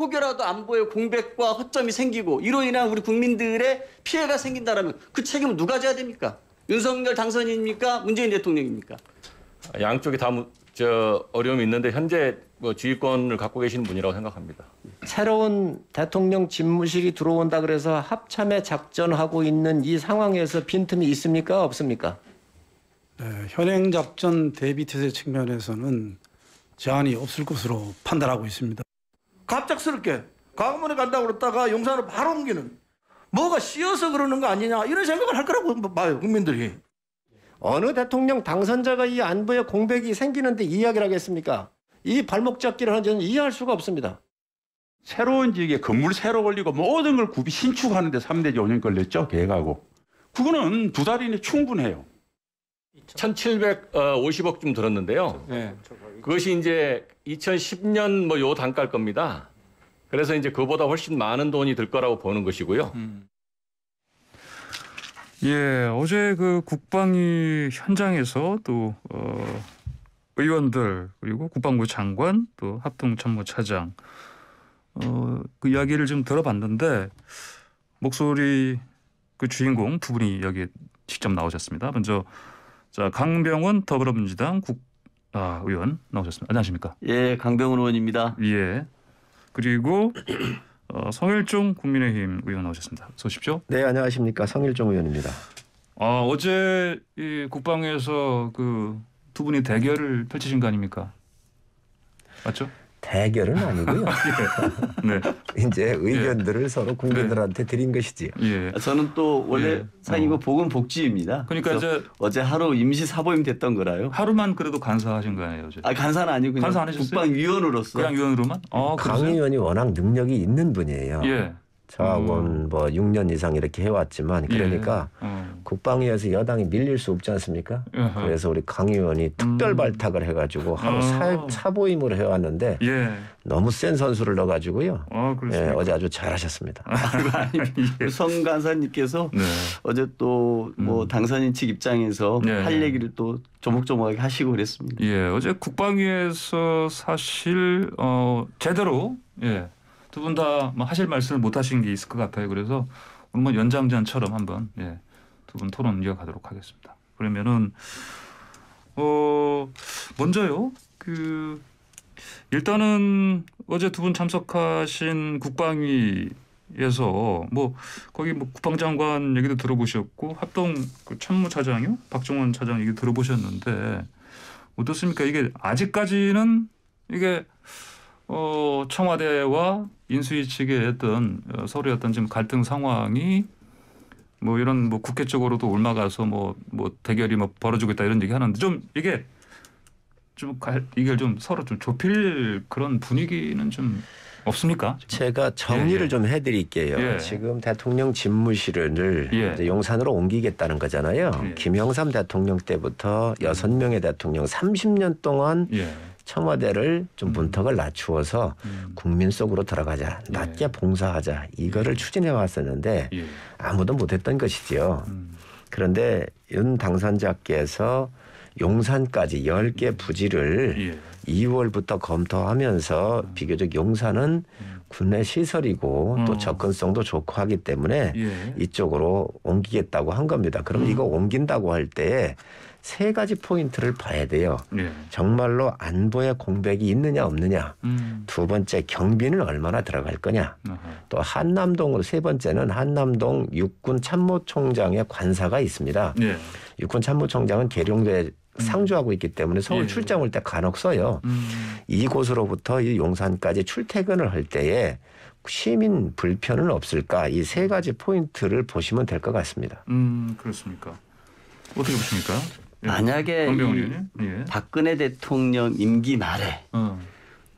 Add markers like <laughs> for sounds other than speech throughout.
혹여라도 안보의 공백과 허점이 생기고 이로 인한 우리 국민들의 피해가 생긴다라면 그 책임은 누가 져야 됩니까? 윤석열 당선인입니까? 문재인 대통령입니까? 아, 양쪽이 다저 어려움이 있는데 현재 뭐 지휘권을 갖고 계시는 분이라고 생각합니다. 새로운 대통령 집무실이 들어온다 그래서 합참에 작전하고 있는 이 상황에서 빈틈이 있습니까? 없습니까? 네, 현행 작전 대비 태세 측면에서는 제한이 없을 것으로 판단하고 있습니다. 갑작스럽게 광화문에 간다고 그랬다가 용산으로 바로 옮기는 뭐가 씌어서 그러는 거 아니냐 이런 생각을 할 거라고 뭐 봐요 국민들이. 어느 대통령 당선자가 이 안보의 공백이 생기는데 이야기를 하겠습니까? 이 발목 잡기를 하는 이해할 수가 없습니다. 새로운 지역에 건물 새로 올리고 모든 걸 구비 신축하는데 3대 5년 걸렸죠. 계획하고. 그거는 두 달이니 충분해요. 1750억 좀 들었는데요. 네. 그것이 이제 2010년 뭐요 단가일 겁니다. 그래서 이제 그보다 훨씬 많은 돈이 들 거라고 보는 것이고요. 음. 예, 어제 그 국방위 현장에서 또 어, 의원들 그리고 국방부 장관 또 합동참모차장 어, 그 이야기를 좀 들어봤는데 목소리 그 주인공 두 분이 여기 직접 나오셨습니다. 먼저 자 강병원 더불어민주당 국 아, 의원 나오셨습니다. 안녕하십니까? 예, 강병훈 의원입니다. 예. 그리고 어, 성일종 국민의힘 의원 나오셨습니다. 소십시오. 네, 안녕하십니까? 성일종 의원입니다. 아, 어제 이 국방에서 그 두 분이 대결을 펼치신 거 아닙니까? 맞죠? 대결은 <laughs> 아니고요. 예. 네. 이제 예. 의견들을 예. 서로 국민들한테 네. 드린 것이지 예. 저는 또 원래 예. 상임고 어. 보건복지입니다. 그러니까 이제 어제 하루 임시 사보임 됐던 거라요. 하루만 그래도 간사하신 거예요, 어제. 아 간사는 아니고 간사 안 국방위원으로서. 그냥 위원으로만? 아, 어, 강 그러세요? 의원이 워낙 능력이 있는 분이에요. 예. 저하고는 음. 뭐 6년 이상 이렇게 해왔지만 그러니까 예. 음. 국방위에서 여당이 밀릴 수 없지 않습니까? 으흠. 그래서 우리 강 의원이 특별 음. 발탁을 해가지고 하루 어. 사, 차보임을 해왔는데 예. 너무 센 선수를 넣어가지고요. 어, 예, 어제 아주 잘하셨습니다. 아, 성 <laughs> 그 간사님께서 네. 어제 또뭐 음. 당선인 측 입장에서 예. 할 얘기를 또 조목조목하게 하시고 그랬습니다. 예, 어제 국방위에서 사실 어, 제대로 예. 두분다 하실 말씀을 못 하신 게 있을 것 같아요. 그래서 오늘 연장전처럼 한번 예, 두 분 토론 이어가도록 하겠습니다. 그러면은 어 먼저요. 그 일단은 어제 두 분 참석하신 국방위에서 뭐 거기 뭐 국방장관 얘기도 들어보셨고 합동 그 참모차장요 박종원 차장 얘기 들어보셨는데 어떻습니까? 이게 아직까지는 이게 어 청와대와 인수위 측의 어떤 서로의 어떤 지금 갈등 상황이 뭐 이런 뭐 국회 쪽으로도 올라가서 뭐 뭐 대결이 뭐 벌어지고 있다 이런 얘기 하는데 좀 이게 좀 갈, 이걸 좀 서로 좀 좁힐 그런 분위기는 좀 없습니까? 지금? 제가 정리를 예, 예. 좀 해드릴게요. 예. 지금 대통령 집무실을 예. 용산으로 옮기겠다는 거잖아요. 예. 김영삼 대통령 때부터 여섯 명의 대통령 30년 동안 예. 청와대를 좀 음. 문턱을 낮추어서 음. 국민 속으로 들어가자, 낮게 예. 봉사하자 이거를 예. 추진해 왔었는데 예. 아무도 못했던 것이지요. 음. 그런데 윤 당선자께서 용산까지 10개 부지를 예. 2월부터 검토하면서 비교적 용산은 군내 시설이고 음. 또 어. 접근성도 좋고 하기 때문에 예. 이쪽으로 옮기겠다고 한 겁니다. 그럼 음. 이거 옮긴다고 할때 세 가지 포인트를 봐야 돼요. 네. 정말로 안보의 공백이 있느냐 없느냐. 음. 두 번째 경비는 얼마나 들어갈 거냐. 아하. 또 한남동으로 세 번째는 한남동 육군 참모총장의 관사가 있습니다. 네. 육군 참모총장은 계룡대 음. 상주하고 있기 때문에 서울 예. 출장 올 때 간혹 써요. 음. 이곳으로부터 이 용산까지 출퇴근을 할 때에 시민 불편은 없을까 이 세 가지 포인트를 보시면 될 것 같습니다. 음 그렇습니까? 어떻게 보십니까? 예, 만약에 예. 박근혜 대통령 임기 말에 어.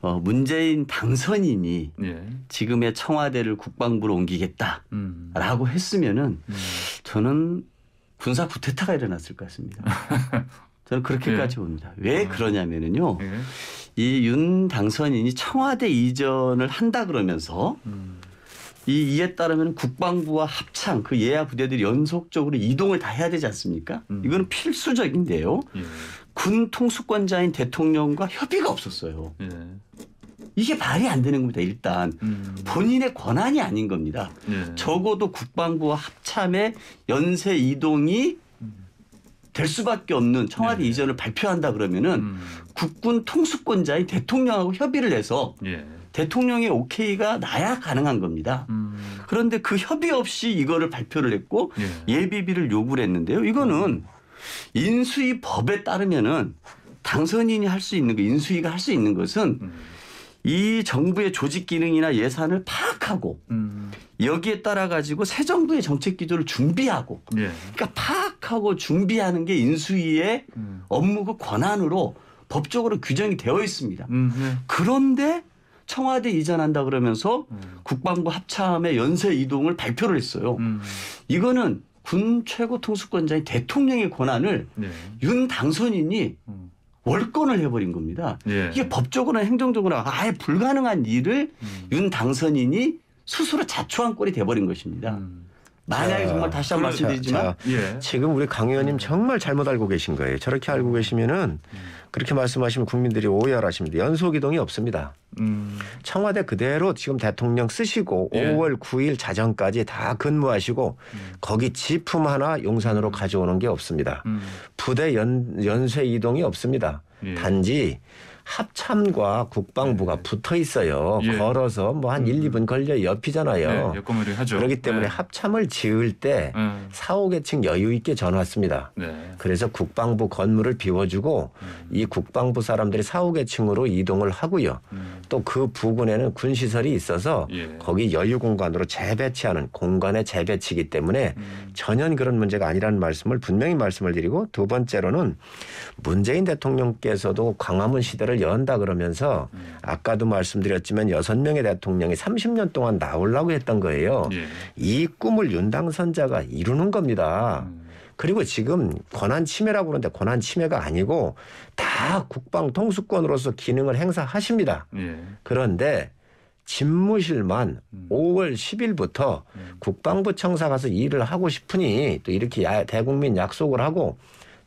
어, 문재인 당선인이 예. 지금의 청와대를 국방부로 옮기겠다라고 음. 했으면은 음. 저는 군사 구테타가 일어났을 것 같습니다. <laughs> 저는 그렇게까지 예. 봅니다. 왜 어. 그러냐면은요. 예. 이윤 당선인이 청와대 이전을 한다 그러면서 음. 이, 이에 따르면 국방부와 합창 그 예하 부대들이 연속적으로 이동을 다 해야 되지 않습니까? 음. 이거는 필수적인데요. 예. 군 통수권자인 대통령과 협의가 없었어요. 예. 이게 말이 안 되는 겁니다. 일단 음. 본인의 권한이 아닌 겁니다. 예. 적어도 국방부와 합참의 연쇄 이동이 될 수밖에 없는 청와대 예. 이전을 발표한다 그러면은 음. 국군 통수권자인 대통령하고 협의를 해서 예. 대통령의 오케이가 나야 가능한 겁니다. 음. 그런데 그 협의 없이 이거를 발표를 했고 예. 비비를 요구를 했는데요. 이거는 인수위 법에 따르면은 당선인이 할 수 있는 거 인수위가 할 수 있는 것은 음. 이 정부의 조직 기능이나 예산을 파악하고 음. 여기에 따라 가지고 새 정부의 정책 기조를 준비하고 예. 그러니까 파악하고 준비하는 게 인수위의 음. 업무그 권한으로 법적으로 규정이 되어 있습니다. 음. 네. 그런데 청와대 이전한다 그러면서 음. 국방부 합참의 연쇄 이동을 발표를 했어요. 음. 이거는 군 최고 통수권자인 대통령의 권한을 네. 윤 당선인이 음. 월권을 해버린 겁니다. 네. 이게 법적으로나 행정적으로나 아예 불가능한 일을 음. 윤 당선인이 스스로 자초한 꼴이 돼버린 것입니다. 음. 만약에 자, 정말 다시 한번 그렇죠. 말씀드리지만 자, 자, 예. 지금 우리 강 의원님 음. 정말 잘못 알고 계신 거예요. 저렇게 알고 계시면은 그렇게 말씀하시면 국민들이 오열 하십니다. 연속 이동이 없습니다. 음. 청와대 그대로 지금 대통령 쓰시고 예. 5월 9일 자정까지 다 근무하시고 음. 거기 지품 하나 용산으로 음. 가져오는 게 없습니다. 음. 부대 연, 연쇄 이동이 없습니다. 예. 단지 합참과 국방부가 네. 붙어 있어요. 예. 걸어서 뭐 한 1, 2분 음. 걸려 옆이잖아요. 네, 하죠. 그렇기 때문에 네. 합참을 지을 때 네. 4, 5계층 여유 있게 전왔습니다. 화 네. 그래서 국방부 건물을 비워주고 음. 이 국방부 사람들이 4, 5계층으로 이동을 하고요. 음. 또그 부근에는 군시설이 있어서 예. 거기 여유 공간으로 재배치하는 공간의 재배치이기 때문에 음. 전혀 그런 문제가 아니라는 말씀을 분명히 말씀을 드리고 두 번째로는 문재인 대통령께서도 광화문 시대를 전당 연다 그러면서 음. 아까도 말씀드렸지만 여섯 명의 대통령이 30년 동안 나올라고 했던 거예요. 예. 이 꿈을 윤당선자가 이루는 겁니다. 음. 그리고 지금 권한 침해라고 그러는데 권한 침해가 아니고 다 국방 통수권으로서 기능을 행사하십니다. 예. 그런데 집무실만 음. 5월 10일부터 음. 국방부 청사 가서 일을 하고 싶으니 또 이렇게 대국민 약속을 하고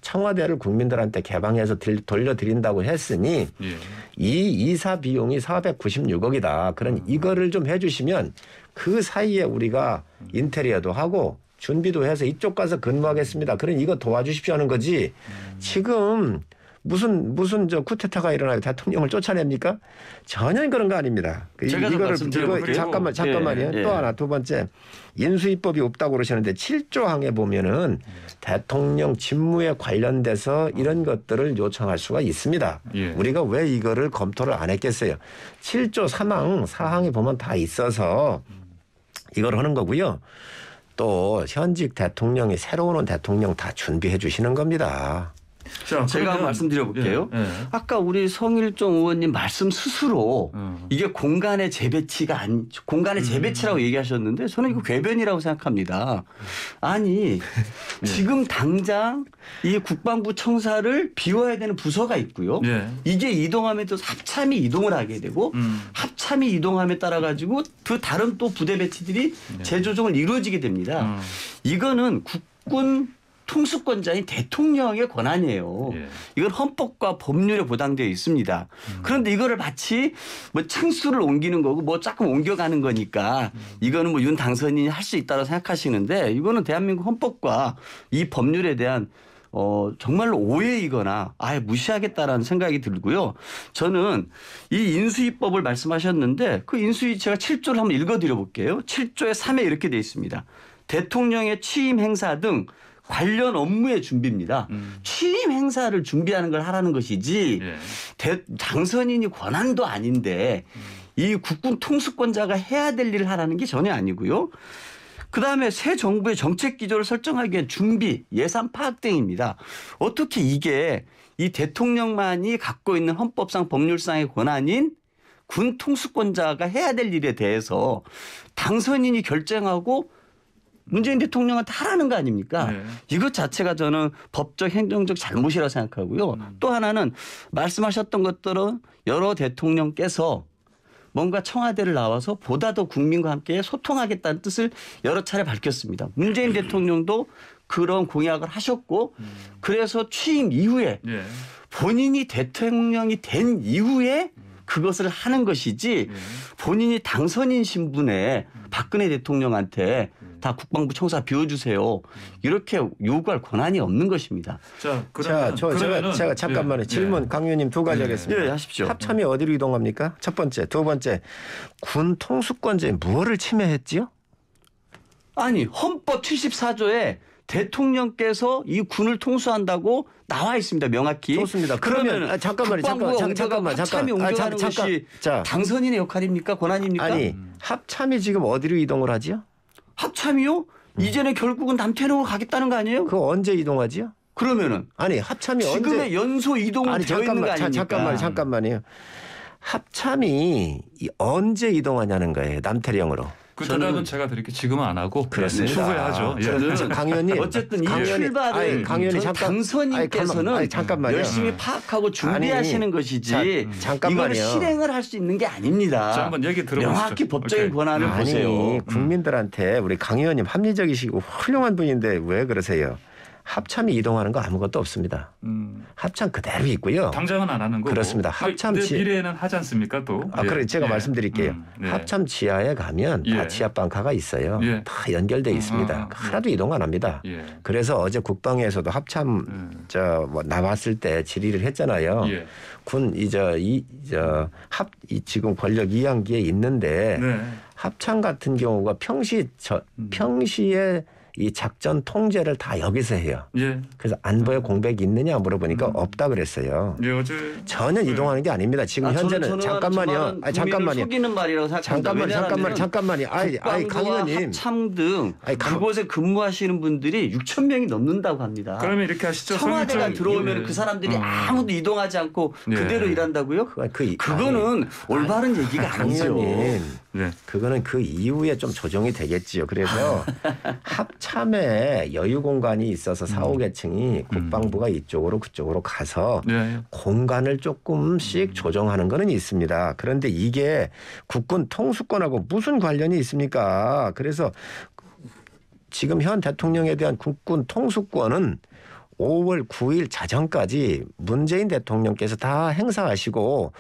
청와대를 국민들한테 개방해서 돌려드린다고 했으니 예. 이 이사 비용이 496억이다. 그런 음. 이거를 좀 해주시면 그 사이에 우리가 인테리어도 하고 준비도 해서 이쪽 가서 근무하겠습니다. 그럼 이거 도와주십시오 하는 거지. 음. 지금 무슨 무슨 저 쿠데타가 일어나요? 대통령을 쫓아냅니까? 전혀 그런 거 아닙니다. 그 제가 이거를 이거 잠깐만 잠깐만요. 예, 예, 예. 또 하나 두 번째 인수위법이 없다고 그러시는데 7조항에 보면은 대통령 직무에 관련돼서 이런 것들을 요청할 수가 있습니다. 예. 우리가 왜 이거를 검토를 안 했겠어요? 7조 3항 4항에 보면 다 있어서 이걸 하는 거고요. 또 현직 대통령이 새로 운 대통령 다 준비해 주시는 겁니다. 자, 제가 그러면, 말씀드려 볼게요. 예, 예. 아까 우리 성일종 의원님 말씀 스스로 음. 이게 공간의 재배치가 아니 공간의 음. 재배치라고 얘기하셨는데 저는 이거 궤변이라고 생각합니다. 아니 <laughs> 예. 지금 당장 이 국방부 청사를 비워야 되는 부서가 있고요. 예. 이게 이동하면 또 합참이 이동을 하게 되고 음. 합참이 이동함에 따라 가지고 그 다른 또 부대 배치들이 예. 재조정을 이루어지게 됩니다. 음. 이거는 국군 통수권자인 대통령의 권한이에요. 예. 이건 헌법과 법률에 보장되어 있습니다. 음. 그런데 이거를 마치 뭐층수를 옮기는 거고 뭐 조금 옮겨가는 거니까 음. 이거는 뭐 윤 당선인이 할 수 있다고 생각하시는데 이거는 대한민국 헌법과 이 법률에 대한 어, 정말로 오해이거나 아예 무시하겠다라는 생각이 들고요. 저는 이 인수위법을 말씀하셨는데 그 인수위 제가 7조를 한번 읽어드려 볼게요. 7조의 3에 이렇게 돼 있습니다. 대통령의 취임 행사 등 관련 업무의 준비입니다. 음. 취임 행사를 준비하는 걸 하라는 것이지 예. 대, 당선인이 권한도 아닌데 음. 이 국군 통수권자가 해야 될 일을 하라는 게 전혀 아니고요. 그다음에 새 정부의 정책 기조를 설정하기 위한 준비, 예산 파악 등입니다. 어떻게 이게 이 대통령만이 갖고 있는 헌법상 법률상의 권한인 군 통수권자가 해야 될 일에 대해서 당선인이 결정하고 문재인 대통령한테 하라는 거 아닙니까? 네. 이것 자체가 저는 법적 행정적 잘못이라고 생각하고요. 음. 또 하나는 말씀하셨던 것들은 여러 대통령께서 뭔가 청와대를 나와서 보다 더 국민과 함께 소통하겠다는 뜻을 여러 차례 밝혔습니다. 문재인 네. 대통령도 그런 공약을 하셨고 음. 그래서 취임 이후에 예. 본인이 대통령이 된 이후에 그것을 하는 것이지 네. 본인이 당선인 신분에 음. 박근혜 대통령한테 음. 다 국방부 청사 비워주세요. 이렇게 요구할 권한이 없는 것입니다. 자, 그러면, 자, 저, 그러면은, 제가, 제가 잠깐만요. 예, 질문 예. 강유님 두 가지 예, 예, 하겠습니다. 예, 하십시오. 합참이 어디로 이동합니까? 첫 번째, 두 번째, 군 통수권제 무엇을 침해했지요? 아니 헌법 74조에 대통령께서 이 군을 통수한다고 나와 있습니다 명확히. 좋습니다. 그러면 아, 잠깐만요. 잠깐만 잠깐만 잠깐만. 옹정하는 아, 잠깐. 것이 자. 당선인의 역할입니까? 권한입니까? 아니 합참이 지금 어디로 이동을 하지요? 합참이요? 음. 이제는 결국은 남태령으로 가겠다는 거 아니에요? 그 언제 이동하지요? 그러면은 아니 합참이 지금의 언제... 연소 이동은 아니, 되어 잠깐만, 있는 거아닙니 잠깐만 잠깐만요. 합참이 언제 이동하냐는 거예요. 남태령으로. 그대는 제가 드릴게 지금은 안 하고 그렇습니다. 추후에 네, 네. 하죠. 예. 저는 <laughs> 강연이 어쨌든 이 출발을 강연이 잠깐 당선인께서는 아니, 잠깐만요. 열심히 네. 파악하고 준비하시는 아니, 것이지 자, 잠깐만요. 이걸 실행을 할 수 있는 게 아닙니다. 자, 한번 얘기 들어보시죠. 명확히 법적인 오케이. 권한을 아니, 보세요. 음. 국민들한테 우리 강 의원님 합리적이시고 훌륭한 분인데 왜 그러세요? 합참이 이동하는 거 아무것도 없습니다. 음. 합참 그대로 있고요. 당장은 안 하는 거고. 그렇습니다. 아, 합참 지... 미래에는 하지 않습니까 또? 아, 예. 그래 제가 예. 말씀드릴게요. 음. 예. 합참 지하에 가면 다 예. 지하 방카가 있어요. 예. 다 연결돼 음, 있습니다. 아, 하나도 이동 안 합니다. 예. 그래서 어제 국방에서도 합참 저뭐 나왔을 때 질의를 했잖아요. 군 이저 이저 합 지금 권력 이양기에 있는데 네. 합참 같은 경우가 평시 저 평시에 이 작전 통제를 다 여기서 해요. 예. 그래서 안보에 공백이 있느냐 물어보니까 음. 없다 그랬어요. 예, 어제 전혀 네. 이동하는 게 아닙니다. 지금 아, 현재는 저 잠깐만요. 아 잠깐만요. 속이는 말이라고 잠깐만 잠깐만 잠깐만요. 아이 강 의원님 참등 그곳에 근무하시는 분들이 6천 명이 넘는다고 합니다. 그러면 이렇게 하시죠. 청와대가 들어오면 그 예. 그 사람들이 음. 아무도 이동하지 않고 예. 그대로 일한다고요? 그, 그, 거는 올바른 얘기가 아니죠. 네. 그거는 그 이후에 좀 조정이 되겠지요. 그래서 <laughs> 합참에 여유 공간이 있어서 음. 사오계층이 음. 국방부가 이쪽으로 그쪽으로 가서 네. 공간을 조금씩 음. 조정하는 거는 있습니다. 그런데 이게 국군 통수권하고 무슨 관련이 있습니까? 그래서 지금 현 대통령에 대한 국군 통수권은 5월 9일 자정까지 문재인 대통령께서 다 행사하시고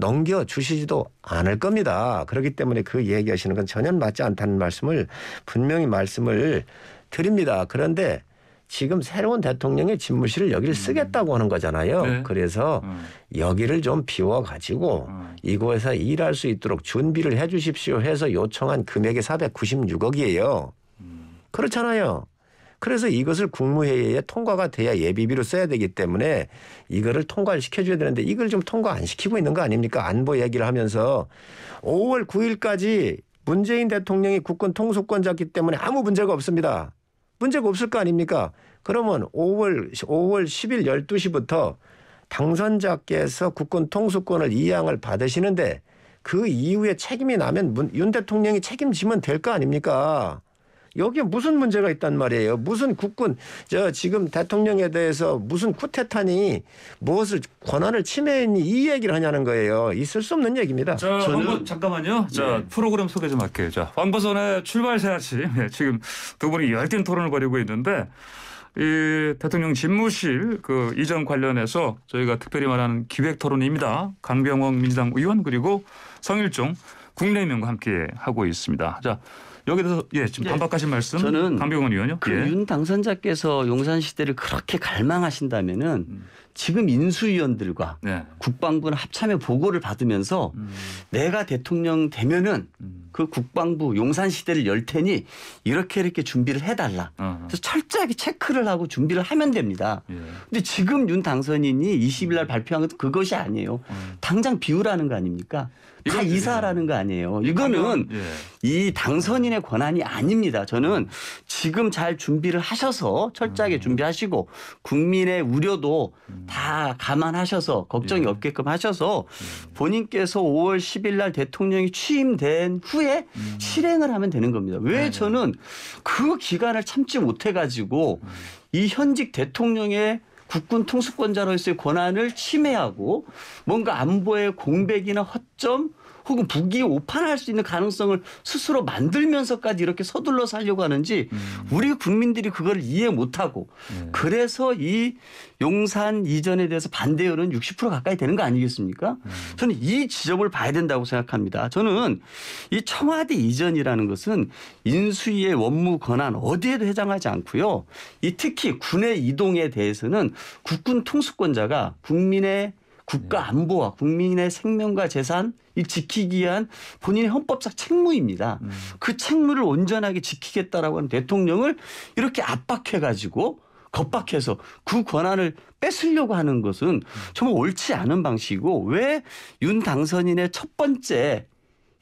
넘겨주시지도 않을 겁니다. 그렇기 때문에 그 얘기하시는 건 전혀 맞지 않다는 말씀을 분명히 말씀을 드립니다. 그런데 지금 새로운 대통령의 집무실을 여기를 음. 쓰겠다고 하는 거잖아요. 네. 그래서 음. 여기를 좀 비워가지고 음. 이곳에서 일할 수 있도록 준비를 해 주십시오 해서 요청한 금액이 496억이에요. 음. 그렇잖아요. 그래서 이것을 국무회의에 통과가 돼야 예비비로 써야 되기 때문에 이거를 통과를 시켜줘야 되는데 이걸 좀 통과 안 시키고 있는 거 아닙니까? 안보 얘기를 하면서 5월 9일까지 문재인 대통령이 국권 통수권잡기 때문에 아무 문제가 없습니다. 문제가 없을 거 아닙니까? 그러면 5월 5월 10일 12시부터 당선자께서 국권 통수권을 이양을 받으시는데 그 이후에 책임이 나면 문, 윤 대통령이 책임지면 될 거 아닙니까? 여기에 무슨 문제가 있단 말이에요. 무슨 국군 저 지금 대통령에 대해서 무슨 쿠데타니 무엇을 권한을 침해했니 이 얘기를 하냐는 거예요. 있을 수 없는 얘기입니다. 자, 저는 황보, 잠깐만요. 네. 자 프로그램 소개 좀 할게요. 자 왕보선의 출발 새 아침 네, 지금 두 분이 열띤 토론을 벌이고 있는데. 이 대통령 집무실 그 이전 관련해서 저희가 특별히 말하는 기획 토론입니다. 강병원 민주당 의원 그리고 성일종 국내민과 함께 하고 있습니다. 자, 여기 대해서 예 지금 네. 반박하신 말씀 저는 강병원 의원요. 그윤 예. 당선자께서 용산 시대를 그렇게 갈망하신다면은 음. 지금 인수위원들과 네. 국방부는 합참의 보고를 받으면서 음. 내가 대통령 되면은 음. 그 국방부 용산 시대를 열 테니 이렇게 이렇게 준비를 해달라. 아하. 그래서 철저하게 체크를 하고 준비를 하면 됩니다. 예. 근데 지금 윤 당선인이 20일 날 발표한 것도 그것이 아니에요. 음. 당장 비우라는 거 아닙니까? 다 이사라는 거 아니에요. 예, 이거는 예. 이 당선인의 권한이 아닙니다. 저는 지금 잘 준비를 하셔서 철저하게 음. 준비하시고 국민의 우려도 음. 다 감안하셔서 걱정이 예. 없게끔 하셔서 본인께서 5월 10일 날 대통령이 취임된 후에 음. 실행을 하면 되는 겁니다. 왜 네, 네. 저는 그 기간을 참지 못해 가지고 이 현직 대통령의 국군 통수권자로서의 권한을 침해하고 뭔가 안보의 공백이나 허점 혹은 북이 오판할 수 있는 가능성을 스스로 만들면서까지 이렇게 서둘러 살려고 하는지 음. 우리 국민들이 그걸 이해 못하고 네. 그래서 이 용산 이전에 대해서 반대 여론 60% 가까이 되는 거 아니겠습니까? 음. 저는 이 지점을 봐야 된다고 생각합니다. 저는 이 청와대 이전이라는 것은 인수위의 원무 권한 어디에도 해당하지 않고요. 이 특히 군의 이동에 대해서는 국군 통수권자가 국민의 국가 네. 안보와 국민의 생명과 재산 이 지키기 위한 본인의 헌법적 책무입니다. 음. 그 책무를 온전하게 지키겠다라고 하는 대통령을 이렇게 압박해 가지고 겁박해서 그 권한을 뺏으려고 하는 것은 음. 정말 옳지 않은 방식이고 왜 윤 당선인의 첫 번째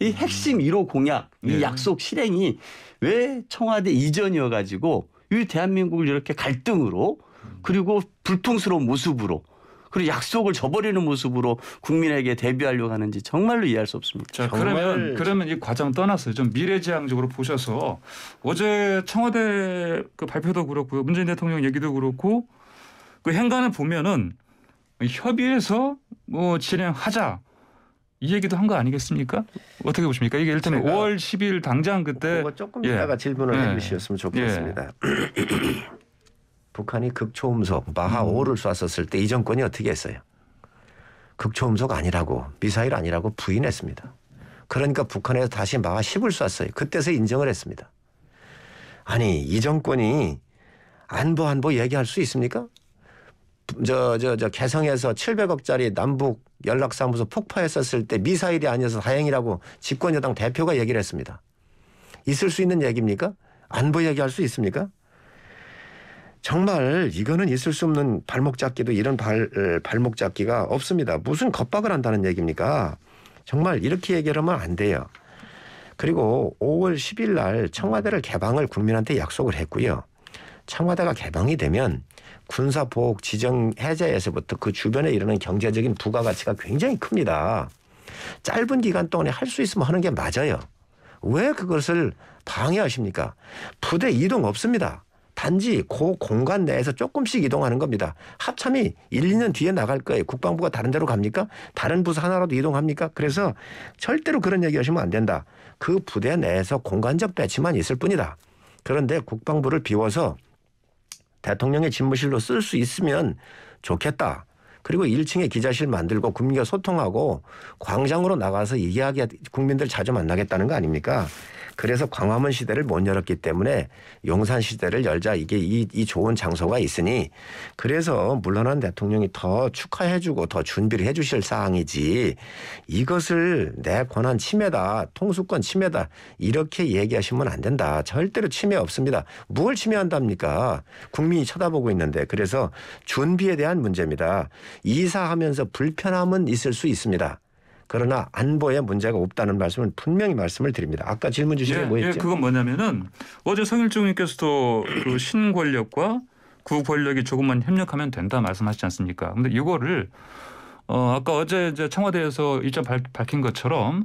이 음. 핵심 1호 공약 이 네. 약속 실행이 왜 청와대 이전이어 가지고 이 대한민국을 이렇게 갈등으로 음. 그리고 불통스러운 모습으로 그리고 약속을 저버리는 모습으로 국민에게 대비하려고 하는지 정말로 이해할 수 없습니다. 자, 그러면 그러면 이 과정 떠나서 좀 미래지향적으로 보셔서 어제 청와대 그 발표도 그렇고요. 문재인 대통령 얘기도 그렇고 그 행간을 보면은 협의해서 뭐 진행하자 이 얘기도 한 거 아니겠습니까? 어떻게 보십니까? 이게 일단 5월 10일 당장 그때 조금 예. 이따가 질문을 예. 해주셨으면 좋겠습니다. 예. 북한이 극초음속 마하 음. 5를 쐈었을 때 이 정권이 어떻게 했어요? 극초음속 아니라고 미사일 아니라고 부인했습니다. 그러니까 북한에서 다시 마하 10을 쐈어요. 그때서 인정을 했습니다. 아니 이 정권이 안보 안보 얘기할 수 있습니까? 저 저 저 개성에서 700억짜리 남북 연락사무소 폭파했었을 때 미사일이 아니어서 다행이라고 집권여당 대표가 얘기를 했습니다. 있을 수 있는 얘기입니까? 안보 얘기할 수 있습니까? 정말 이거는 있을 수 없는 발목 잡기도 이런 발, 발목 잡기가 없습니다. 무슨 겁박을 한다는 얘기입니까? 정말 이렇게 얘기하면 안 돼요. 그리고 5월 10일 날 청와대를 개방을 국민한테 약속을 했고요. 청와대가 개방이 되면 군사보복 지정 해제에서부터 그 주변에 이르는 경제적인 부가가치가 굉장히 큽니다. 짧은 기간 동안에 할 수 있으면 하는 게 맞아요. 왜 그것을 방해하십니까? 부대 이동 없습니다. 단지 그 공간 내에서 조금씩 이동하는 겁니다. 합참이 1, 2년 뒤에 나갈 거예요. 국방부가 다른 데로 갑니까? 다른 부서 하나라도 이동합니까? 그래서 절대로 그런 얘기 하시면 안 된다. 그 부대 내에서 공간적 배치만 있을 뿐이다. 그런데 국방부를 비워서 대통령의 집무실로 쓸 수 있으면 좋겠다. 그리고 1층에 기자실 만들고 국민과 소통하고 광장으로 나가서 이야기하게 국민들 자주 만나겠다는 거 아닙니까? 그래서 광화문 시대를 못 열었기 때문에 용산 시대를 열자 이게 이, 이 좋은 장소가 있으니 그래서 물러난 대통령이 더 축하해주고 더 준비를 해주실 사항이지 이것을 내 권한 침해다 통수권 침해다 이렇게 얘기하시면 안 된다 절대로 침해 없습니다 뭘 침해한답니까 국민이 쳐다보고 있는데 그래서 준비에 대한 문제입니다 이사하면서 불편함은 있을 수 있습니다. 그러나 안보에 문제가 없다는 말씀을 분명히 말씀을 드립니다. 아까 질문 주신 예, 게 뭐였죠? 예, 그건 뭐냐면은 어제 성일종님께서도 그 신권력과 구권력이 조금만 협력하면 된다 말씀하시지 않습니까? 근데 이거를 어 아까 어제 이제 청와대에서 일정 밝힌 것처럼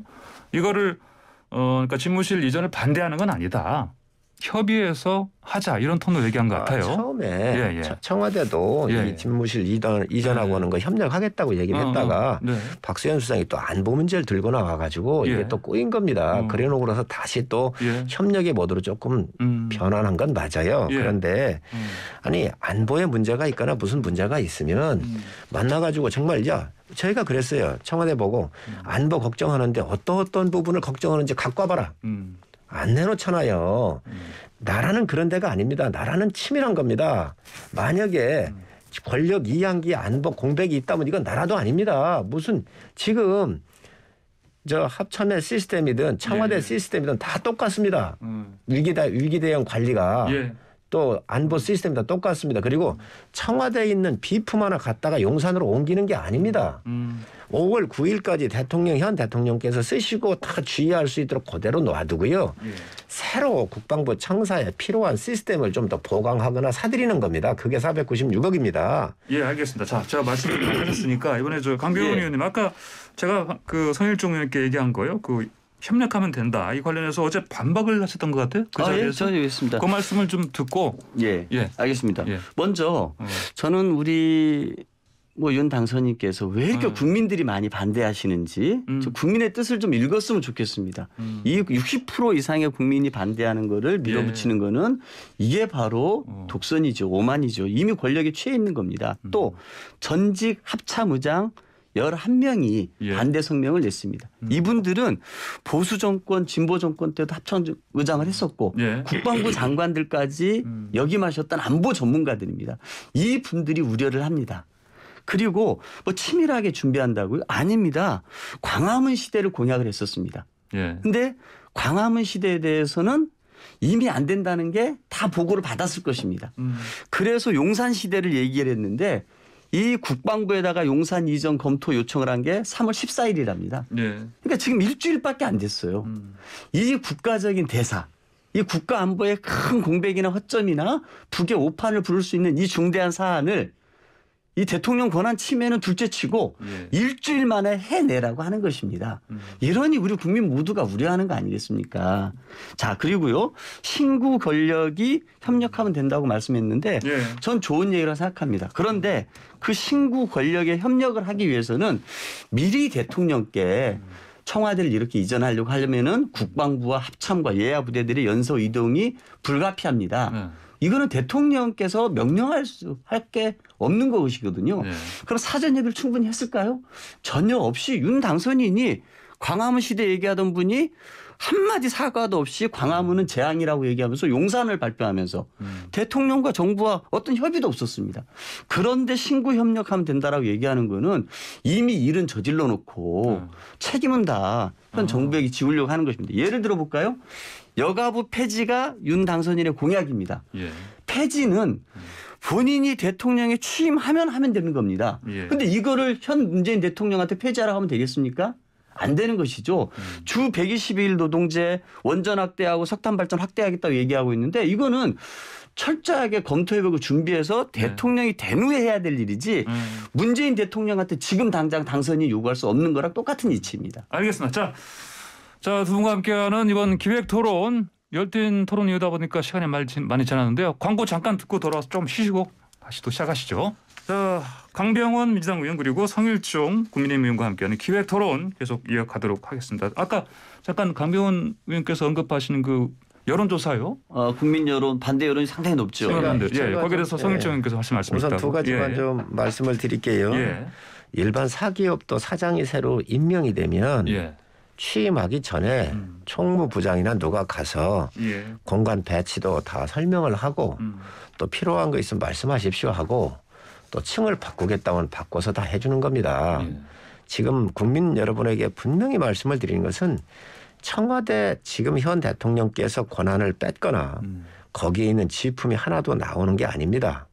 이거를 어 그러니까 집무실 이전을 반대하는 건 아니다. 협의해서 하자 이런 톤으로 얘기한 것 아, 같아요. 아, 처음에 예, 예. 청와대도 예, 이 예. 집무실 이전, 이전하고 예. 하는 거 협력하겠다고 얘기를 어, 어. 했다가 네. 박수현 수장이 또 안보 문제를 들고 나와가지고 이게 예. 또 꼬인 겁니다. 어. 그래놓고 나서 다시 또 협력의 모드로 조금 음. 변환한 건 맞아요. 그런데 음. 아니 안보에 문제가 있거나 무슨 문제가 있으면 음. 만나가지고 정말 이야 저희가 그랬어요. 청와대 보고 음. 안보 걱정하는데 어떤 어떤 부분을 걱정하는지 갖고 와봐라. 음. 안 내놓잖아요. 음. 나라는 그런 데가 아닙니다. 나라는 치밀한 겁니다. 만약에 음. 권력 이양기 안보 공백이 있다면 이건 나라도 아닙니다. 무슨 지금 저 합참의 시스템이든 청와대 예, 시스템이든 다 똑같습니다. 음. 위기다 위기 대응 관리가 예. 또 안보 시스템 다 똑같습니다. 그리고 청와대에 있는 비품 하나 갖다가 용산으로 옮기는 게 아닙니다. 음. 5월 9일까지 대통령 현 대통령께서 쓰시고 다 주의할 수 있도록 그대로 놔두고요. 예. 새로 국방부 청사에 필요한 시스템을 좀 더 보강하거나 사들이는 겁니다. 그게 496억입니다. 예, 알겠습니다. 자, 제가 말씀을 드렸으니까 이번에 저 강병훈 예. 의원님 아까 제가 그 성일종 의원께 얘기한 거요. 그 협력하면 된다. 이 관련해서 어제 반박을 하셨던 것 같아요. 그 아, 예, 저기 있습니다. 그 말씀을 좀 듣고 예, 예. 알겠습니다. 예. 먼저 어. 저는 우리 뭐 윤 당선인께서 왜 이렇게 네. 국민들이 많이 반대하시는지 음. 국민의 뜻을 좀 읽었으면 좋겠습니다. 음. 이60% 이상의 국민이 반대하는 거를 밀어붙이는 예. 거는 이게 바로 어. 독선이죠. 오만이죠. 이미 권력에 취해 있는 겁니다. 음. 또 전직 합참의장 11명이 예. 반대 성명을 냈습니다. 음. 이분들은 보수 정권, 진보 정권 때도 합천 의장을 했었고 예. 국방부 장관들까지 음. 역임하셨던 안보 전문가들입니다. 이 분들이 우려를 합니다. 그리고 뭐 치밀하게 준비한다고요? 아닙니다. 광화문 시대를 공약을 했었습니다. 예. 근데 광화문 시대에 대해서는 이미 안 된다는 게 다 보고를 받았을 것입니다. 음. 그래서 용산 시대를 얘기를 했는데 이 국방부에다가 용산 이전 검토 요청을 한 게 3월 14일이랍니다. 네. 그러니까 지금 일주일밖에 안 됐어요. 음. 이 국가적인 대사, 이 국가 안보의 큰 공백이나 허점이나 북의 오판을 부를 수 있는 이 중대한 사안을 이 대통령 권한 침해는 둘째 치고 예. 일주일 만에 해내라고 하는 것입니다. 음. 이러니 우리 국민 모두가 우려하는 거 아니겠습니까? 자, 그리고요. 신구 권력이 협력하면 된다고 말씀했는데 예. 전 좋은 얘기라고 생각합니다. 그런데 그 신구 권력에 협력을 하기 위해서는 미리 대통령께 음. 청와대를 이렇게 이전하려고 하려면은 국방부와 합참과 예하 부대들의 연소 이동이 불가피합니다. 네. 이거는 대통령께서 명령할 수할게 없는 것이거든요. 네. 그럼 사전 얘기를 충분히 했을까요? 전혀 없이 윤 당선인이 광화문 시대 얘기하던 분이 한마디 사과도 없이 광화문은 재앙이라고 얘기하면서 용산을 발표하면서 음. 대통령과 정부와 어떤 협의도 없었습니다. 그런데 신구 협력하면 된다라고 얘기하는 거는 이미 일은 저질러 놓고 음. 책임은 다현 아. 정부에게 지우려고 하는 것입니다. 예를 들어 볼까요? 여가부 폐지가 윤 당선인의 공약입니다. 예. 폐지는 음. 본인이 대통령에 취임하면 하면 되는 겁니다. 그런데 예. 이거를 현 문재인 대통령한테 폐지하라 고 하면 되겠습니까? 안 되는 것이죠. 음. 주 120일 노동제 원전 확대하고 석탄 발전 확대하겠다고 얘기하고 있는데 이거는 철저하게 검토해보고 준비해서 네. 대통령이 네. 대누에 해야 될 일이지 음. 문재인 대통령한테 지금 당장 당선이 요구할 수 없는 거랑 똑같은 이치입니다. 알겠습니다. 자, 자두 분과 함께하는 이번 기획 토론 열띤 토론이다 보니까 시간이 많이, 지, 많이 지났는데요. 광고 잠깐 듣고 돌아와서 좀 쉬시고 다시 또 시작하시죠. 자, 강병원 민주당 의원 그리고 성일종 국민의힘 의원과 함께하는 기획 토론 계속 이어가도록 하겠습니다. 아까 잠깐 강병원 의원께서 언급하시는 그 여론조사요? 어, 국민 여론 반대 여론이 상당히 높죠. 예, 예, 네. 거기에 대해서 성일종 네. 의원께서 말씀 하셨다 우선 두 가지만 예, 예. 좀 말씀을 드릴게요. 예. 일반 사기업도 사장이 새로 임명이 되면 예. 취임하기 전에 음. 총무부장이나 누가 가서 예. 공간 배치도 다 설명을 하고 음. 또 필요한 거 있으면 말씀하십시오 하고 또 층을 바꾸겠다면 바꿔서 다 해주는 겁니다. 예. 지금 국민 여러분에게 분명히 말씀을 드리는 것은 청와대 지금 현 대통령께서 권한을 뺐거나 음. 거기에 있는 지품이 하나도 나오는 게 아닙니다.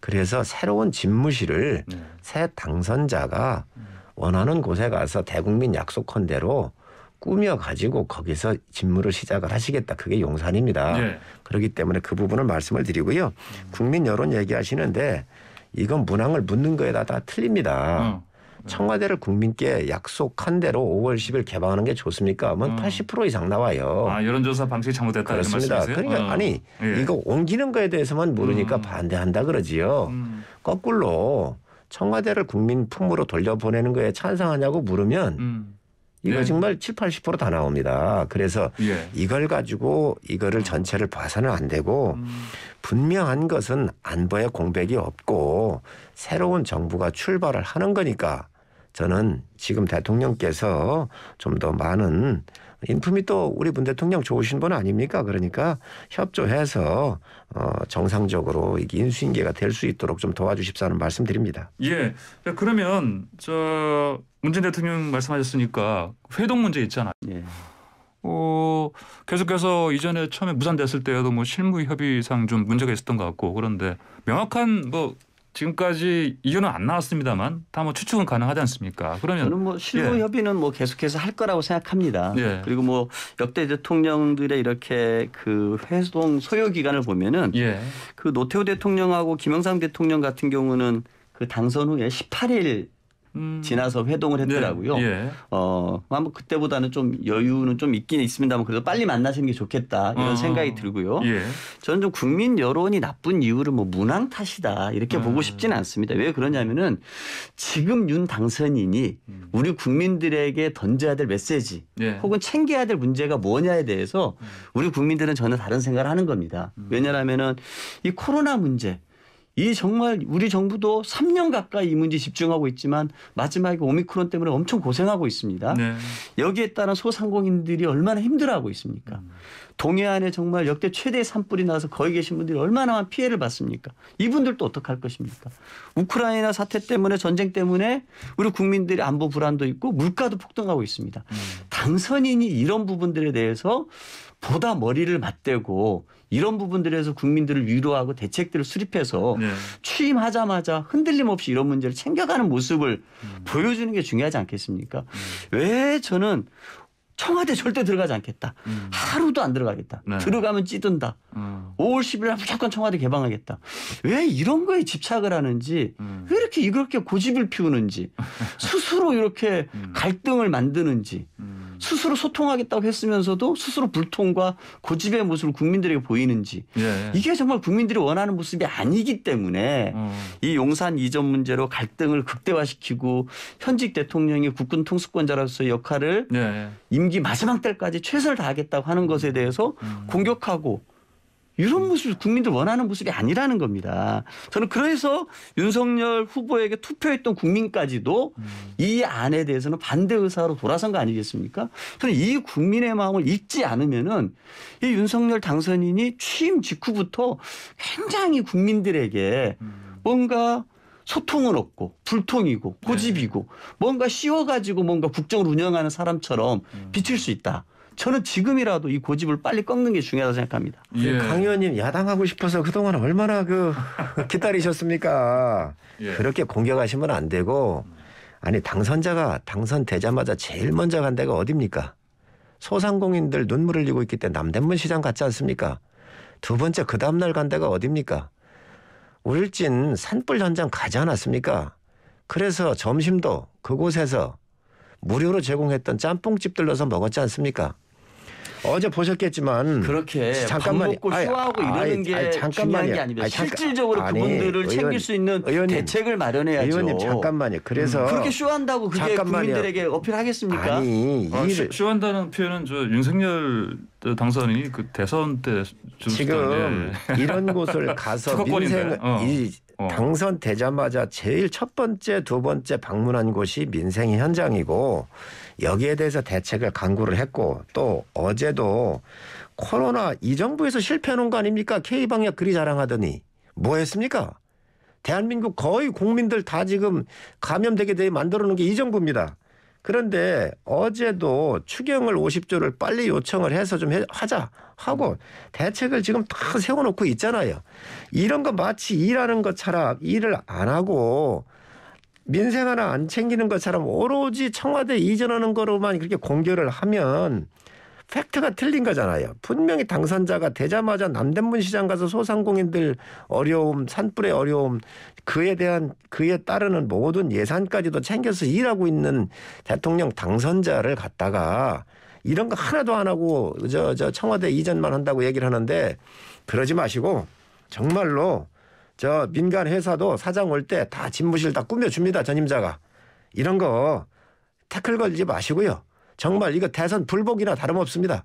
그래서 새로운 집무실을 네. 새 당선자가 음. 원하는 곳에 가서 대국민 약속한 대로 꾸며가지고 거기서 진무를 시작을 하시겠다. 그게 용산입니다. 예. 그렇기 때문에 그 부분을 말씀을 드리고요. 음. 국민 여론 얘기하시는데 이건 문항을 묻는 거에다 다 틀립니다. 어. 청와대를 국민께 약속한 대로 5월 10일 개방하는 게 좋습니까? 하면 어. 80% 이상 나와요. 아, 여론조사 방식이 잘못됐다 그렇습니다. 그러니까 어. 아니 예. 이거 옮기는 거에 대해서만 모르니까 음. 반대한다 그러지요. 음. 거꾸로 청와대를 국민 품으로 돌려보내는 거에 찬성하냐고 물으면 음. 이거 네. 정말 7, 80%다 나옵니다. 그래서 예. 이걸 가지고 이거를 전체를 봐서는 안 되고 음. 분명한 것은 안보의 공백이 없고 새로운 정부가 출발을 하는 거니까 저는 지금 대통령께서 좀 더 많은 인품이 또 우리 문 대통령 좋으신 분 아닙니까? 그러니까 협조해서 어, 정상적으로 인수인계가 될 수 있도록 좀 도와주십사는 말씀드립니다. 예. 그러면 저 문재인 대통령 말씀하셨으니까 회동 문제 있잖아요. 예. 어, 계속해서 이전에 처음에 무산됐을 때에도 뭐 실무 협의상 좀 문제가 있었던 것 같고 그런데 명확한 뭐 지금까지 이유는 안 나왔습니다만 다뭐 추측은 가능하지 않습니까? 그러면 저는 뭐 실무 예. 협의는 뭐 계속해서 할 거라고 생각합니다. 예. 그리고 뭐 역대 대통령들의 이렇게 그 회동 소요 기간을 보면은 예. 그 노태우 대통령하고 김영삼 대통령 같은 경우는 그 당선 후에 18일 음. 지나서 회동을 했더라고요. 네. 예. 어, 아마 그때보다는 좀 여유는 좀 있긴 있습니다만 그래도 빨리 만나시는 게 좋겠다 이런 어. 생각이 들고요. 예. 저는 좀 국민 여론이 나쁜 이유를 뭐 문항 탓이다 이렇게 보고 음. 싶지는 않습니다. 왜 그러냐면은 지금 윤 당선인이 음. 우리 국민들에게 던져야 될 메시지 예. 혹은 챙겨야 될 문제가 뭐냐에 대해서 우리 국민들은 전혀 다른 생각을 하는 겁니다. 왜냐하면은 이 코로나 문제 이 정말 우리 정부도 3년 가까이 이 문제 집중하고 있지만 마지막에 오미크론 때문에 엄청 고생하고 있습니다. 네. 여기에 따른 소상공인들이 얼마나 힘들어하고 있습니까? 음. 동해안에 정말 역대 최대 산불이 나서 거기 계신 분들이 얼마나 피해를 받습니까? 이분들도 어떡할 것입니까? 우크라이나 사태 때문에 전쟁 때문에 우리 국민들이 안보 불안도 있고 물가도 폭등하고 있습니다. 음. 당선인이 이런 부분들에 대해서 보다 머리를 맞대고 이런 부분들에서 국민들을 위로하고 대책들을 수립해서 네. 취임하자마자 흔들림 없이 이런 문제를 챙겨가는 모습을 음. 보여주는 게 중요하지 않겠습니까? 음. 왜 저는 청와대 절대 들어가지 않겠다. 음. 하루도 안 들어가겠다. 네. 들어가면 찌든다. 음. 5월 10일 날 무조건 청와대 개방하겠다. 왜 이런 거에 집착을 하는지, 음. 왜 이렇게 이렇게 고집을 피우는지, <laughs> 스스로 이렇게 음. 갈등을 만드는지, 음. 음. 스스로 소통하겠다고 했으면서도 스스로 불통과 고집의 모습을 국민들에게 보이는지 예. 이게 정말 국민들이 원하는 모습이 아니기 때문에 음. 이 용산 이전 문제로 갈등을 극대화시키고 현직 대통령이 국군 통수권자로서의 역할을 예. 임기 마지막 때까지 최선을 다하겠다고 하는 것에 대해서 음. 공격하고 이런 모습 이 국민들 원하는 모습이 아니라는 겁니다. 저는 그래서 윤석열 후보에게 투표했던 국민까지도 음. 이 안에 대해서는 반대 의사로 돌아선 거 아니겠습니까? 저는 이 국민의 마음을 잊지 않으면은 이 윤석열 당선인이 취임 직후부터 굉장히 국민들에게 음. 뭔가 소통은 없고 불통이고 고집이고 네. 뭔가 씌워가지고 뭔가 국정을 운영하는 사람처럼 음. 비칠 수 있다. 저는 지금이라도 이 고집을 빨리 꺾는 게 중요하다고 생각합니다. 예. 예 강 의원님 야당하고 싶어서 그동안 얼마나 그 <laughs> 기다리셨습니까? 예. 그렇게 공격하시면 안 되고 아니 당선자가 당선되자마자 제일 먼저 간 데가 어딥니까? 소상공인들 눈물 을 흘리고 있기 때문에 남대문 시장 갔지 않습니까? 두 번째 그 다음날 간 데가 어딥니까? 울진 산불 현장 가지 않았습니까? 그래서 점심도 그곳에서 무료로 제공했던 짬뽕집 들러서 먹었지 않습니까? 어제 보셨겠지만 그렇게 잠깐만 먹고 쇼하고 이러는 아니, 게잠깐만게 아닙니다. 잠깐, 실질적으로 그분들을 의원, 챙길 수 있는 의원님, 대책을 마련해야죠. 의원님 잠깐만요. 그래서 음, 그렇게 쇼한다고 그게 잠깐만요. 국민들에게 어필하겠습니까? 아니 아, 일을, 쇼한다는 표현은 저 윤석열 당선인이 그 대선 때 지금 예. 이런 곳을 <laughs> 가서 민생 어. 이 어. 당선되자마자 제일 첫 번째 두 번째 방문한 곳이 민생 현장이고. 여기에 대해서 대책을 강구를 했고 또 어제도 코로나 이 정부에서 실패해놓은 거 아닙니까? K방역 그리 자랑하더니 뭐 했습니까? 대한민국 거의 국민들 다 지금 감염되게 돼 만들어 놓은 게 이 정부입니다. 그런데 어제도 추경을 50조를 빨리 요청을 해서 좀 하자 하고 대책을 지금 다 세워놓고 있잖아요. 이런 거 마치 일하는 것처럼 일을 안 하고 민생 하나 안 챙기는 것처럼 오로지 청와대 이전하는 거로만 그렇게 공개를 하면 팩트가 틀린 거잖아요. 분명히 당선자가 되자마자 남대문 시장 가서 소상공인들 어려움, 산불의 어려움, 그에 대한 그에 따르는 모든 예산까지도 챙겨서 일하고 있는 대통령 당선자를 갖다가 이런 거 하나도 안 하고 저저 청와대 이전만 한다고 얘기를 하는데 그러지 마시고 정말로 저 민간 회사도 사장 올 때 다 집무실 다 꾸며줍니다. 전임자가. 이런 거 태클 걸지 마시고요. 정말 이거 대선 불복이나 다름없습니다.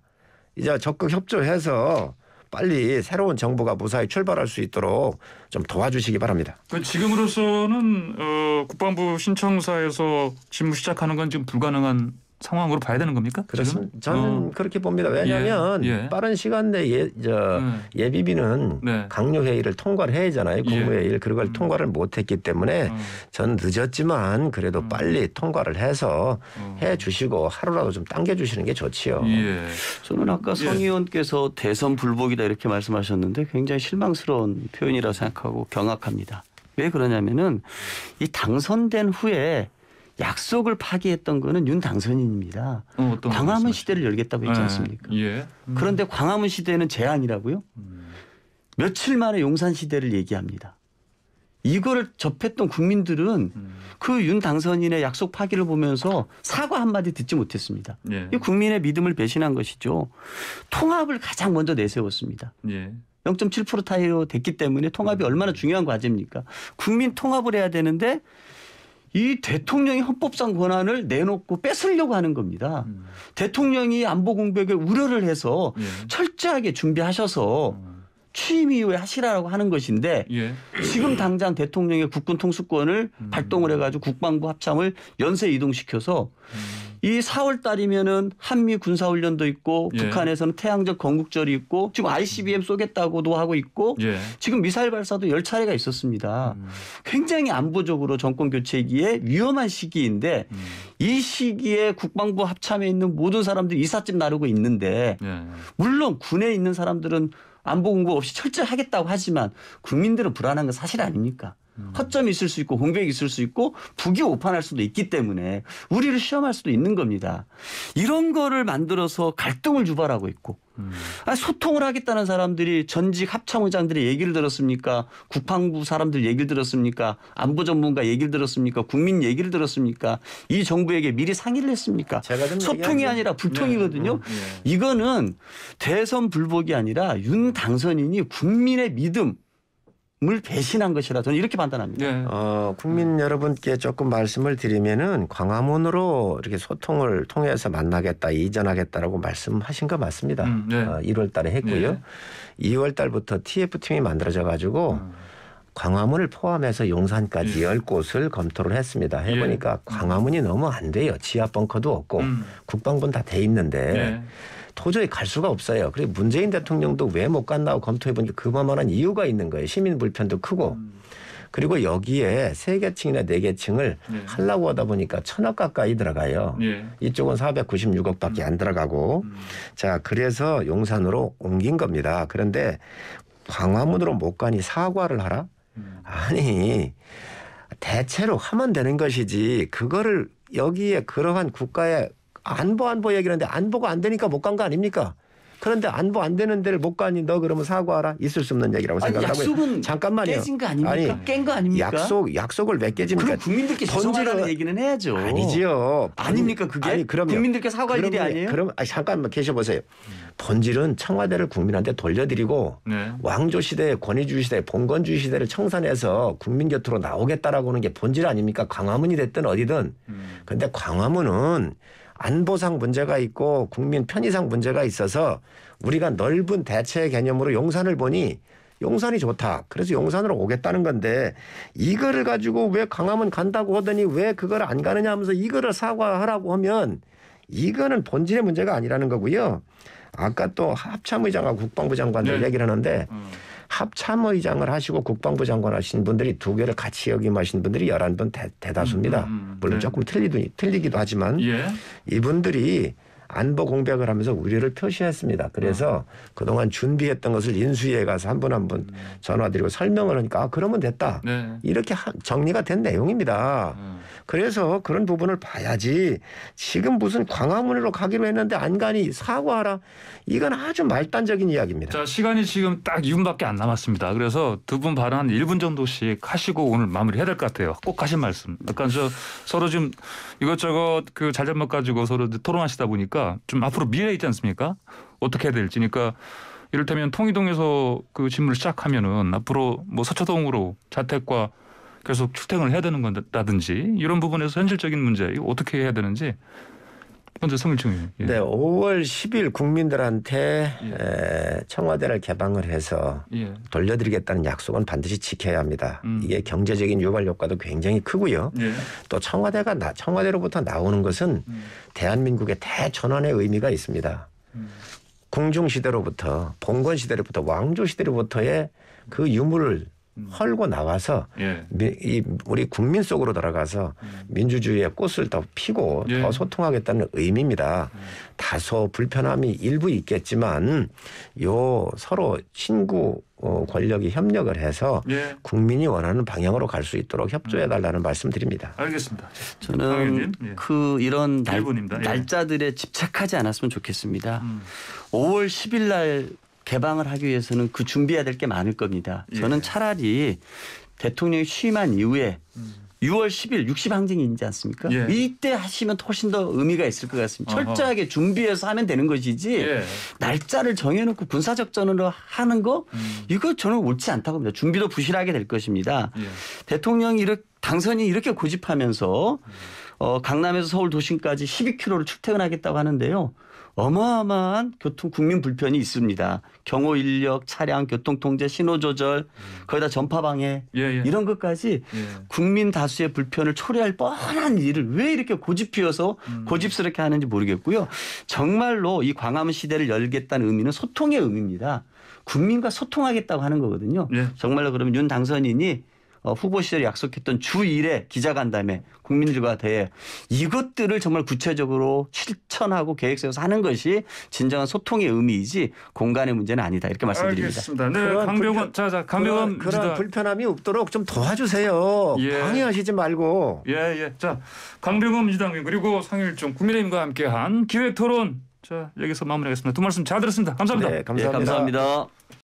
이제 적극 협조해서 빨리 새로운 정부가 무사히 출발할 수 있도록 좀 도와주시기 바랍니다. 그 지금으로서는 어, 국방부 신청사에서 직무 시작하는 건 지금 불가능한 상황으로 봐야 되는 겁니까? 그렇습니다. 지금? 저는 어. 그렇게 봅니다. 왜냐하면 예. 예. 빠른 시간 내에 예, 저 예. 비비는 네. 강요회의를 통과를 해야잖아요. 하 예. 국무회의를. 그걸 음. 통과를 못했기 때문에 어. 전 늦었지만 그래도 음. 빨리 통과를 해서 어. 해주시고 하루라도 좀 당겨주시는 게 좋지요. 예. 저는 아까 예. 성 의원께서 대선 불복이다 이렇게 말씀하셨는데 굉장히 실망스러운 표현이라 고 생각하고 경악합니다. 왜 그러냐면은 이 당선된 후에 약속을 파기했던 거는 윤 당선인입니다. 어, 광화문 말씀하시 시대를 열겠다고 했지 네. 않습니까? 예. 음. 그런데 광화문 시대는 제안이라고요 음. 며칠 만에 용산 시대를 얘기합니다. 이거를 접했던 국민들은 음. 그윤 당선인의 약속 파기를 보면서 사과 한마디 듣지 못했습니다. 예. 이 국민의 믿음을 배신한 것이죠. 통합을 가장 먼저 내세웠습니다. 예. 0.7% 타이로 됐기 때문에 통합이 음. 얼마나 중요한 과제입니까? 국민 통합을 해야 되는데 이 대통령이 헌법상 권한을 내놓고 뺏으려고 하는 겁니다. 음. 대통령이 안보 공백에 우려를 해서 예. 철저하게 준비하셔서 음. 취임 이후에 하시라고 하는 것인데 예. 지금 당장 대통령의 국군 통수권을 음. 발동을 해가지고 국방부 합참을 연쇄 이동시켜서 음. 이 4월 달이면은 한미 군사 훈련도 있고 예. 북한에서는 태양적 건국절이 있고 지금 ICBM 쏘겠다고도 하고 있고 예. 지금 미사일 발사도 열 차례가 있었습니다. 음. 굉장히 안보적으로 정권 교체기에 위험한 시기인데 음. 이 시기에 국방부 합참에 있는 모든 사람들이 이삿짐 나르고 있는데 예. 물론 군에 있는 사람들은 안보 공부 없이 철저하겠다고 하지만 국민들은 불안한 건 사실 아닙니까? 허점이 있을 수 있고 공백이 있을 수 있고 북이 오판할 수도 있기 때문에 우리를 시험할 수도 있는 겁니다. 이런 거를 만들어서 갈등을 유발하고 있고 음. 아 소통을 하겠다는 사람들이 전직 합참의장들의 얘기를 들었습니까? 국방부 사람들 얘기를 들었습니까? 안보 전문가 얘기를 들었습니까? 국민 얘기를 들었습니까? 이 정부에게 미리 상의를 했습니까? 소통이 아니라 불통이거든요. 네. 네. 이거는 대선 불복이 아니라 윤 당선인이 국민의 믿음 을 배신한 것이라 저는 이렇게 판단합니다. 네. 어, 국민 음. 여러분께 조금 말씀을 드리면은 광화문으로 이렇게 소통을 통해서 만나겠다 이전하겠다라고 말씀하신 거 맞습니다. 음, 네. 어, 1월달에 했고요. 네. 2월달부터 TF 팀이 만들어져 가지고 음. 광화문을 포함해서 용산까지 예. 열 곳을 검토를 했습니다. 해보니까 예. 광화문이 너무 안 돼요. 지하 벙커도 없고 음. 국방부는 다 돼 있는데 예. 도저히 갈 수가 없어요. 그리고 문재인 대통령도 왜 못 갔나 고 검토해 보니까 그만한 이유가 있는 거예요. 시민 불편도 크고. 음. 그리고 여기에 세계층이나네계층을 네. 하려고 하다 보니까 천억 가까이 들어가요. 네. 이쪽은 496억밖에 음. 안 들어가고. 음. 자, 그래서 용산으로 옮긴 겁니다. 그런데 광화문으로 못 가니 사과를 하라? 음. 아니, 대체로 하면 되는 것이지 그거를 여기에 그러한 국가의 안보 안보 얘기를 하는데 안보가 안 되니까 못 간 거 아닙니까? 그런데 안보 안 되는 데를 못 가니 너 그러면 사과하라 있을 수 없는 얘기라고 생각하고 약속은 잠깐만요. 깨진 거 아닙니까? 아니, 깬거 아닙니까? 약속 약속을 왜 깨집니까? 그럼 국민들께 죄송라는 얘기는 해야죠. 아니지요. 아닙니까 그게? 아니 그럼 국민들께 사과할 일이 예, 아니에요? 그럼 아니, 잠깐만 계셔보세요. 본질은 청와대를 국민한테 돌려드리고 네. 왕조 시대, 권위주의 시대, 봉건주의 시대를 청산해서 국민 곁으로 나오겠다라고 하는 게 본질 아닙니까? 광화문이 됐든 어디든. 음. 근데 광화문은 안보상 문제가 있고 국민 편의상 문제가 있어서 우리가 넓은 대체 개념으로 용산을 보니 용산이 좋다. 그래서 용산으로 오겠다는 건데 이거를 가지고 왜 강화문 간다고 하더니 왜 그걸 안 가느냐 하면서 이거를 사과하라고 하면 이거는 본질의 문제가 아니라는 거고요. 아까 또 합참의장하고 국방부 장관들 네. 얘기를 하는데 음. 합참의장을 하시고 국방부 장관 하신 분들이 두 개를 같이 역임하신 분들이 1 1분 대, 다수입니다 음, 음, 음, 물론 네. 조금 틀리도, 틀리기도 하지만 예. 이분들이 안보 공백을 하면서 우려를 표시했습니다. 그래서 아. 그동안 준비했던 것을 인수위에 가서 한 분 한분 한분 음. 전화드리고 설명을 하니까 아, 그러면 됐다. 네. 이렇게 정리가 된 내용입니다. 음. 그래서 그런 부분을 봐야지 지금 무슨 광화문으로 가기로 했는데 안 가니 사과하라 이건 아주 말단적인 이야기입니다. 자, 시간이 지금 딱 2분밖에 안 남았습니다. 그래서 두 분 발언 한 1분 정도씩 하시고 오늘 마무리해야 될 것 같아요. 꼭 하신 말씀. 약간 그러니까 저 서로 좀 이것저것 그 잘잘못 가지고 서로 토론하시다 보니까 좀 앞으로 미래에 있지 않습니까? 어떻게 해야 될지. 그러니까 이를테면 통이동에서 그 진문을 시작하면은 앞으로 뭐 서초동으로 자택과 계속 출퇴근을 해야 되는 건다든지 이런 부분에서 현실적인 문제 이거 어떻게 해야 되는지 먼저 성일 총리. 예. 네, 5월 10일 국민들한테 예. 에, 청와대를 개방을 해서 예. 돌려드리겠다는 약속은 반드시 지켜야 합니다. 음. 이게 경제적인 유발 효과도 굉장히 크고요. 예. 또 청와대가 나, 청와대로부터 나오는 것은 음. 대한민국의 대전환의 의미가 있습니다. 음. 궁중 시대로부터 봉건 시대로부터 왕조 시대로부터의 그 유물을 헐고 나와서 예. 이 우리 국민 속으로 돌아가서 음. 민주주의의 꽃을 더 피고 예. 더 소통하겠다는 의미입니다. 음. 다소 불편함이 일부 있겠지만 요 서로 친구 어, 권력이 협력을 해서 예. 국민이 원하는 방향으로 갈 수 있도록 협조해 음. 달라는 음. 말씀드립니다. 알겠습니다. 저는 예. 그 이런 날, 예. 날짜들에 집착하지 않았으면 좋겠습니다. 5월 음. 10일 날 개방을 하기 위해서는 그 준비해야 될 게 많을 겁니다. 저는 예. 차라리 대통령이 취임한 이후에 음. 6월 10일 60 항쟁이 있지 않습니까? 예. 이때 하시면 훨씬 더 의미가 있을 것 같습니다. 어허. 철저하게 준비해서 하면 되는 것이지 예. 날짜를 정해놓고 군사적전으로 하는 거 음. 이거 저는 옳지 않다고 봅니다. 준비도 부실하게 될 것입니다. 예. 대통령이 이렇게 당선이 이렇게 고집하면서 음. 어, 강남에서 서울 도심까지 12km를 출퇴근하겠다고 하는데요. 어마어마한 교통 국민 불편이 있습니다. 경호 인력, 차량 교통 통제, 신호 조절, 음. 거기다 전파 방해 예, 예. 이런 것까지 예. 국민 다수의 불편을 초래할 뻔한 일을 왜 이렇게 고집피워서 음. 고집스럽게 하는지 모르겠고요. 정말로 이 광화문 시대를 열겠다는 의미는 소통의 의미입니다. 국민과 소통하겠다고 하는 거거든요. 예. 정말로 그러면 윤 당선인이 어, 후보 시절에 약속했던 주일에 기자간담회 국민들과 대해 이것들을 정말 구체적으로 실천하고 계획 세워서 하는 것이 진정한 소통의 의미이지 공간의 문제는 아니다 이렇게 말씀드립니다. 알겠습니다. 네, 강병원 자자 강병원 그런, 그런 불편함이 없도록 좀 도와주세요. 예. 방해하시지 말고. 예 예. 자 강병원 민주당님 그리고 상일종 국민의힘과 함께한 기획토론 자 여기서 마무리하겠습니다. 두 말씀 잘 들었습니다. 감사합니다. 네, 감사합니다. 예, 감사합니다.